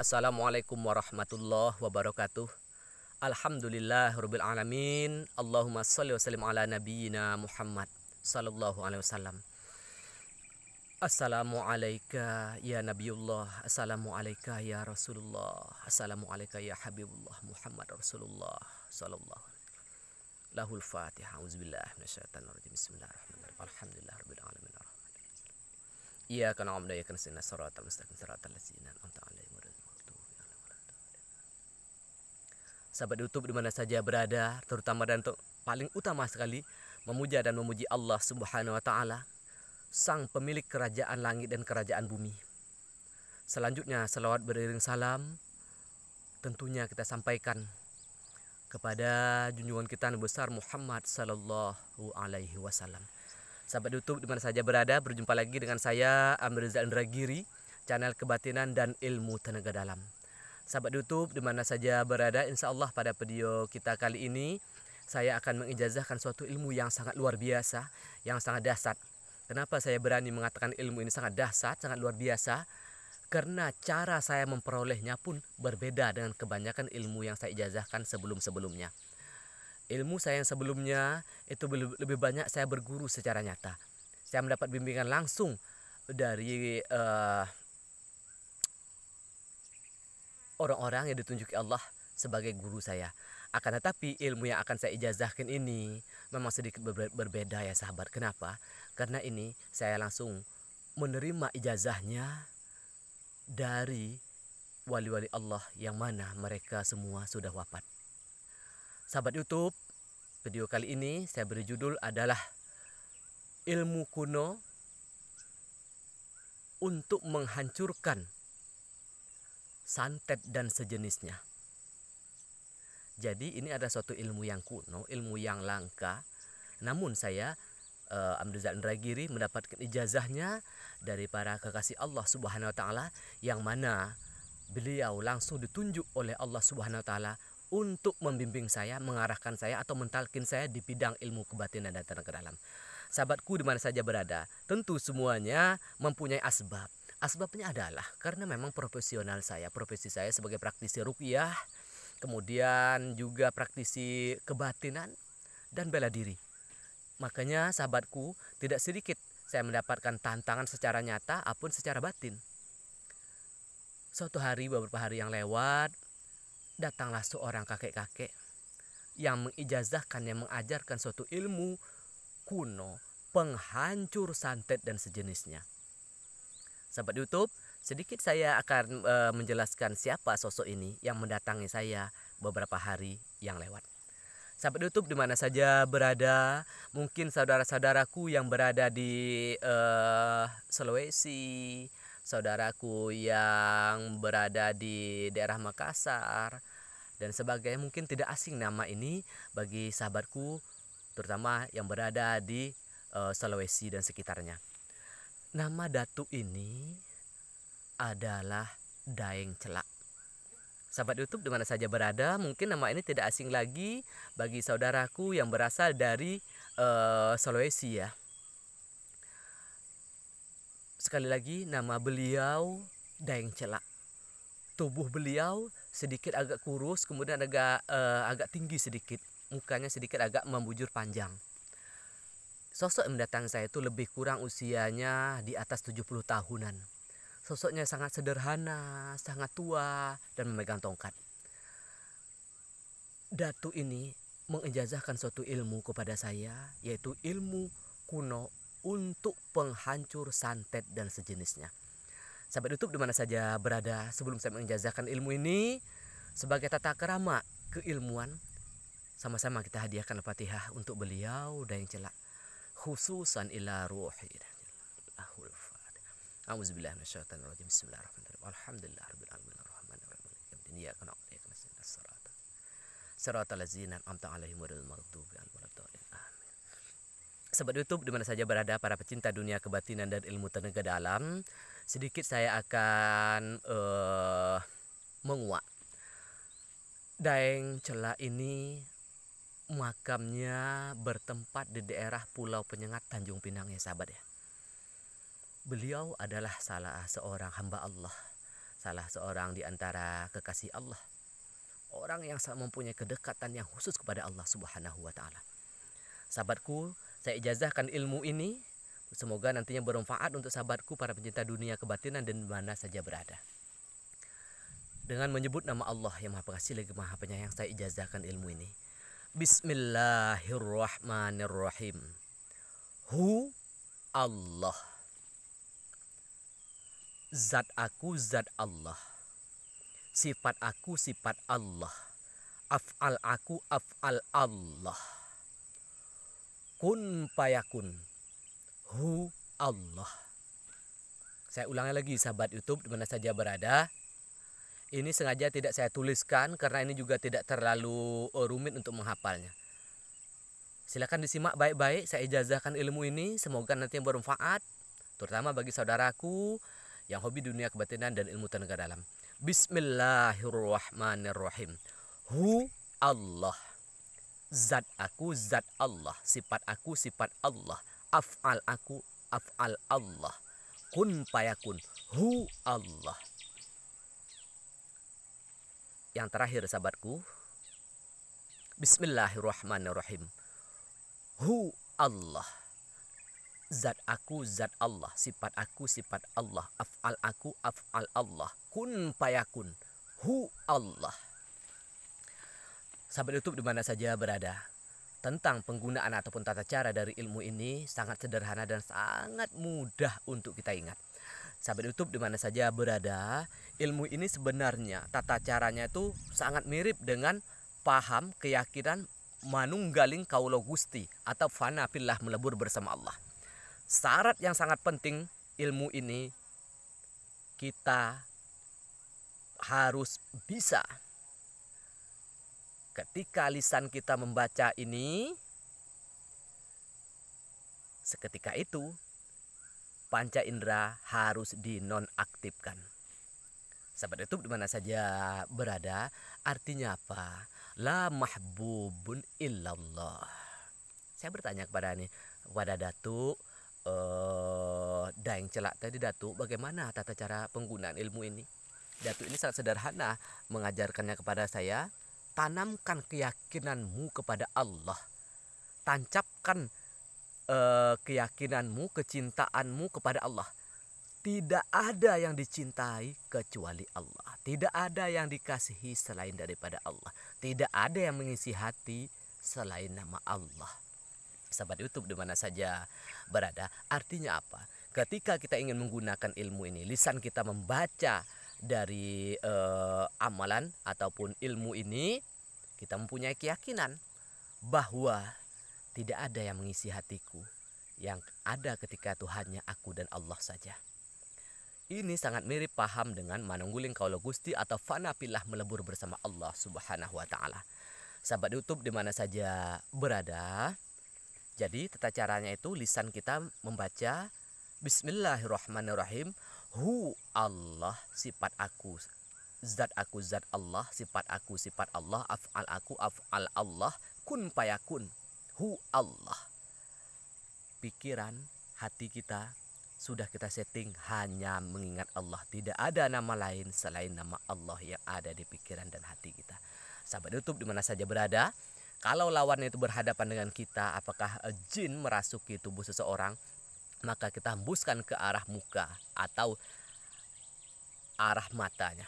Assalamualaikum warahmatullahi wabarakatuh. Alhamdulillah rabbil alamin. Allahumma salli wa sallim ala nabiyyina Muhammad sallallahu alaihi wasallam. Assalamu ya Nabiullah Assalamu ya Rasulullah Assalamu ya Habibullah Muhammad Rasulullah Sallallahu Lahul Fatihah Auzubillah Minasyaitan Rajim Bismillahirrahmanirrahim Alhamdulillah Rabbil Alamin Iya kana amda ya kana sinna mustaqim suratal lazina. an'amta alaihim sahabat YouTube di mana saja berada, terutama dan untuk paling utama sekali memuja dan memuji Allah Subhanahu wa taala, sang pemilik kerajaan langit dan kerajaan bumi. Selanjutnya selawat beriring salam tentunya kita sampaikan kepada junjungan kita yang besar Muhammad sallallahu alaihi wasallam. Sahabat YouTube di mana saja berada, berjumpa lagi dengan saya Amrizal Giri, channel kebatinan dan ilmu tenaga dalam. Sahabat YouTube, dimana saja berada, insya Allah pada video kita kali ini saya akan mengijazahkan suatu ilmu yang sangat luar biasa, yang sangat dahsyat. Kenapa saya berani mengatakan ilmu ini sangat dahsyat, sangat luar biasa? Karena cara saya memperolehnya pun berbeda dengan kebanyakan ilmu yang saya ijazahkan sebelum-sebelumnya. Ilmu saya yang sebelumnya itu lebih banyak saya berguru secara nyata. Saya mendapat bimbingan langsung dari uh, orang-orang yang ditunjuki Allah sebagai guru saya. Akan tetapi ilmu yang akan saya ijazahkan ini memang sedikit ber berbeda ya sahabat. Kenapa? Karena ini saya langsung menerima ijazahnya dari wali-wali Allah yang mana mereka semua sudah wafat. Sahabat YouTube, video kali ini saya beri judul adalah Ilmu Kuno untuk menghancurkan santet dan sejenisnya. Jadi ini ada suatu ilmu yang kuno, ilmu yang langka. Namun saya uh, eh, Amduzat mendapatkan ijazahnya dari para kekasih Allah Subhanahu wa taala yang mana beliau langsung ditunjuk oleh Allah Subhanahu wa taala untuk membimbing saya, mengarahkan saya atau mentalkin saya di bidang ilmu kebatinan dan tenaga dalam. Sahabatku di mana saja berada, tentu semuanya mempunyai asbab. Asbabnya adalah karena memang profesional saya, profesi saya sebagai praktisi rukyah, kemudian juga praktisi kebatinan dan bela diri. Makanya sahabatku tidak sedikit saya mendapatkan tantangan secara nyata apun secara batin. Suatu hari beberapa hari yang lewat datanglah seorang kakek-kakek yang mengijazahkan yang mengajarkan suatu ilmu kuno penghancur santet dan sejenisnya. Sahabat YouTube, sedikit saya akan e, menjelaskan siapa sosok ini yang mendatangi saya beberapa hari yang lewat. Sahabat YouTube di mana saja berada, mungkin saudara-saudaraku yang berada di e, Sulawesi, saudaraku yang berada di daerah Makassar dan sebagainya mungkin tidak asing nama ini bagi sahabatku terutama yang berada di e, Sulawesi dan sekitarnya. Nama Datu ini adalah Daeng Celak. Sahabat YouTube dimana saja berada, mungkin nama ini tidak asing lagi bagi saudaraku yang berasal dari uh, Sulawesi ya. Sekali lagi nama beliau Daeng Celak. Tubuh beliau sedikit agak kurus, kemudian agak uh, agak tinggi sedikit, mukanya sedikit agak membujur panjang. Sosok yang mendatangi saya itu lebih kurang usianya di atas 70 tahunan. Sosoknya sangat sederhana, sangat tua, dan memegang tongkat. Datu ini mengenjazahkan suatu ilmu kepada saya, yaitu ilmu kuno untuk penghancur santet dan sejenisnya. Sampai tutup di mana saja berada sebelum saya mengenjazahkan ilmu ini sebagai tata kerama keilmuan sama-sama kita hadiahkan fatihah untuk beliau dan yang celak khususan ila ruhi ahul fatihah a'udzu billahi minasyaitonir rajim bismillahirrahmanirrahim alhamdulillah rabbil alamin arrahmanir rahim maliki yaumiddin iyyaka na'budu wa iyyaka nasta'in as-sirata sirata ladzina an'amta 'alaihim ghairil maghdubi 'alaihim amin Sobat YouTube dimana saja berada para pecinta dunia kebatinan dan ilmu tenaga dalam, sedikit saya akan uh, menguak. Daeng celah ini makamnya bertempat di daerah Pulau Penyengat Tanjung Pinang ya sahabat ya. Beliau adalah salah seorang hamba Allah, salah seorang di antara kekasih Allah. Orang yang mempunyai kedekatan yang khusus kepada Allah Subhanahu wa taala. Sahabatku, saya ijazahkan ilmu ini semoga nantinya bermanfaat untuk sahabatku para pencinta dunia kebatinan dan mana saja berada. Dengan menyebut nama Allah yang Maha Pengasih lagi Maha Penyayang, saya ijazahkan ilmu ini. Bismillahirrahmanirrahim. Hu Allah. Zat aku zat Allah. Sifat aku sifat Allah. Af'al aku af'al Allah. Kun payakun. Hu Allah. Saya ulangi lagi sahabat YouTube di mana saja berada. Ini sengaja tidak saya tuliskan karena ini juga tidak terlalu eh, rumit untuk menghafalnya. Silakan disimak baik-baik, saya ijazahkan ilmu ini, semoga nanti bermanfaat terutama bagi saudaraku yang hobi dunia kebatinan dan ilmu tenaga dalam. Bismillahirrahmanirrahim. Hu Allah. Zat aku zat Allah, sifat aku sifat Allah, af'al aku af'al Allah. Kun payakun hu Allah yang terakhir sahabatku Bismillahirrahmanirrahim Hu Allah Zat aku, zat Allah Sifat aku, sifat Allah Af'al aku, af'al Allah Kun payakun Hu Allah Sahabat Youtube di mana saja berada Tentang penggunaan ataupun tata cara dari ilmu ini Sangat sederhana dan sangat mudah untuk kita ingat Sahabat YouTube dimana saja berada, ilmu ini sebenarnya tata caranya itu sangat mirip dengan paham keyakinan manunggaling kaulo gusti atau fana pillah melebur bersama Allah. Syarat yang sangat penting ilmu ini kita harus bisa ketika lisan kita membaca ini seketika itu panca indera harus dinonaktifkan. Sahabat YouTube dimana saja berada, artinya apa? La mahbubun illallah. Saya bertanya kepada nih, wadah datu, eh, Daeng Celak tadi datu, bagaimana tata cara penggunaan ilmu ini? Datu ini sangat sederhana mengajarkannya kepada saya, tanamkan keyakinanmu kepada Allah, tancapkan uh, keyakinanmu, kecintaanmu kepada Allah. Tidak ada yang dicintai kecuali Allah. Tidak ada yang dikasihi selain daripada Allah. Tidak ada yang mengisi hati selain nama Allah. Sahabat YouTube di mana saja berada, artinya apa? Ketika kita ingin menggunakan ilmu ini, lisan kita membaca dari uh, amalan ataupun ilmu ini, kita mempunyai keyakinan bahwa tidak ada yang mengisi hatiku, yang ada ketika Tuhannya aku dan Allah saja. Ini sangat mirip paham dengan manungguling kaulo gusti atau fana pilah melebur bersama Allah subhanahu wa ta'ala. Sahabat Youtube di mana saja berada. Jadi tata caranya itu lisan kita membaca Bismillahirrahmanirrahim. Hu Allah sifat aku zat aku zat Allah sifat aku sifat Allah af'al aku af'al Allah kun payakun Hu Allah. Pikiran, hati kita sudah kita setting hanya mengingat Allah. Tidak ada nama lain selain nama Allah yang ada di pikiran dan hati kita. Sahabat YouTube dimana saja berada, kalau lawannya itu berhadapan dengan kita, apakah eh, jin merasuki tubuh seseorang, maka kita hembuskan ke arah muka atau arah matanya.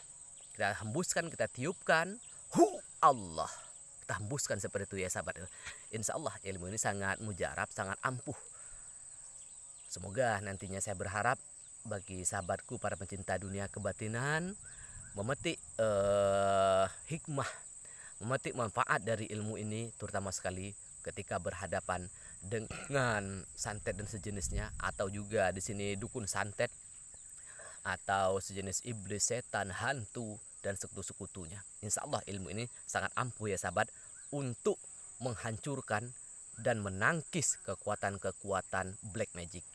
Kita hembuskan, kita tiupkan, hu Allah tembuskan seperti itu ya sahabat insya Allah ilmu ini sangat mujarab sangat ampuh semoga nantinya saya berharap bagi sahabatku para pencinta dunia kebatinan memetik eh, hikmah memetik manfaat dari ilmu ini terutama sekali ketika berhadapan dengan santet dan sejenisnya atau juga di sini dukun santet atau sejenis iblis setan hantu dan sekutu-sekutunya. Insya Allah ilmu ini sangat ampuh ya sahabat untuk menghancurkan dan menangkis kekuatan-kekuatan black magic.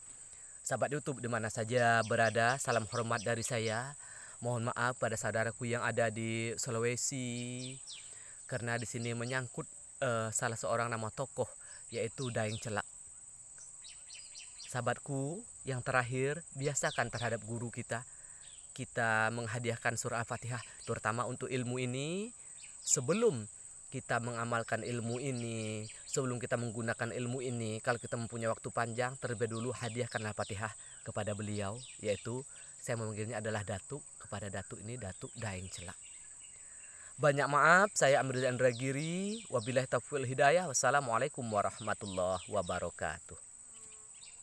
Sahabat YouTube di mana saja berada, salam hormat dari saya. Mohon maaf pada saudaraku yang ada di Sulawesi karena di sini menyangkut uh, salah seorang nama tokoh yaitu Daeng Celak. Sahabatku yang terakhir, biasakan terhadap guru kita kita menghadiahkan surah Al-Fatihah terutama untuk ilmu ini sebelum kita mengamalkan ilmu ini sebelum kita menggunakan ilmu ini kalau kita mempunyai waktu panjang terlebih dulu hadiahkan Al-Fatihah kepada beliau yaitu saya memanggilnya adalah datuk kepada datuk ini datuk Daeng Celak banyak maaf saya Amrul Andra Giri wabillahi taufiq hidayah wassalamualaikum warahmatullahi wabarakatuh